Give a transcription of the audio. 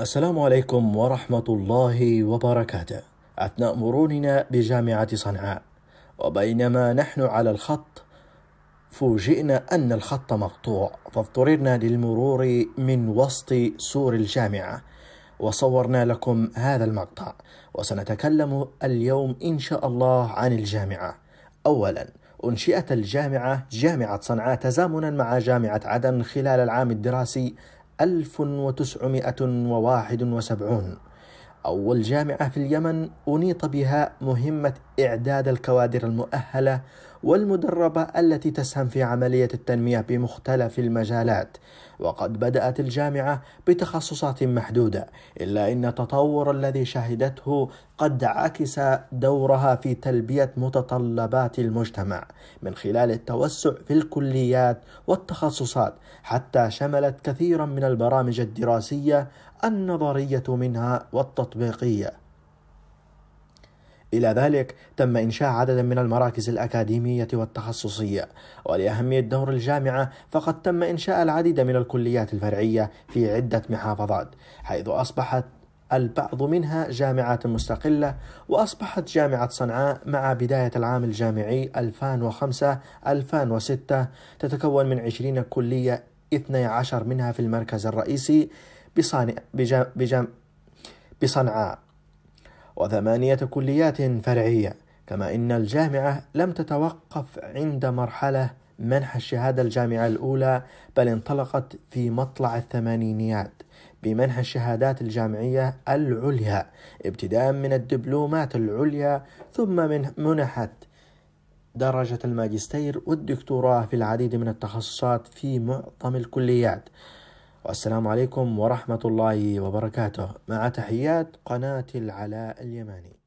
السلام عليكم ورحمة الله وبركاته. أثناء مرورنا بجامعة صنعاء، وبينما نحن على الخط، فوجئنا أن الخط مقطوع، فاضطررنا للمرور من وسط سور الجامعة، وصورنا لكم هذا المقطع، وسنتكلم اليوم إن شاء الله عن الجامعة. أولاً، أنشئت الجامعة جامعة صنعاء تزامناً مع جامعة عدن خلال العام الدراسي 1971 أول جامعة في اليمن أنيط بها مهمة إعداد الكوادر المؤهلة والمدربة التي تسهم في عملية التنمية بمختلف المجالات وقد بدأت الجامعة بتخصصات محدودة إلا أن التطور الذي شهدته قد عكس دورها في تلبية متطلبات المجتمع من خلال التوسع في الكليات والتخصصات حتى شملت كثيرا من البرامج الدراسية النظرية منها والتطبيقية إلى ذلك تم إنشاء عدد من المراكز الأكاديمية والتخصصية ولأهمية دور الجامعة فقد تم إنشاء العديد من الكليات الفرعية في عدة محافظات حيث أصبحت البعض منها جامعات مستقلة وأصبحت جامعة صنعاء مع بداية العام الجامعي 2005-2006 تتكون من 20 كلية 12 منها في المركز الرئيسي بصانع بجام بجام بصنعاء وثمانية كليات فرعية كما إن الجامعة لم تتوقف عند مرحلة منح الشهادة الجامعة الأولى بل انطلقت في مطلع الثمانينيات بمنح الشهادات الجامعية العليا ابتداء من الدبلومات العليا ثم من منحت درجة الماجستير والدكتوراه في العديد من التخصصات في معظم الكليات والسلام عليكم ورحمة الله وبركاته مع تحيات قناة العلاء اليماني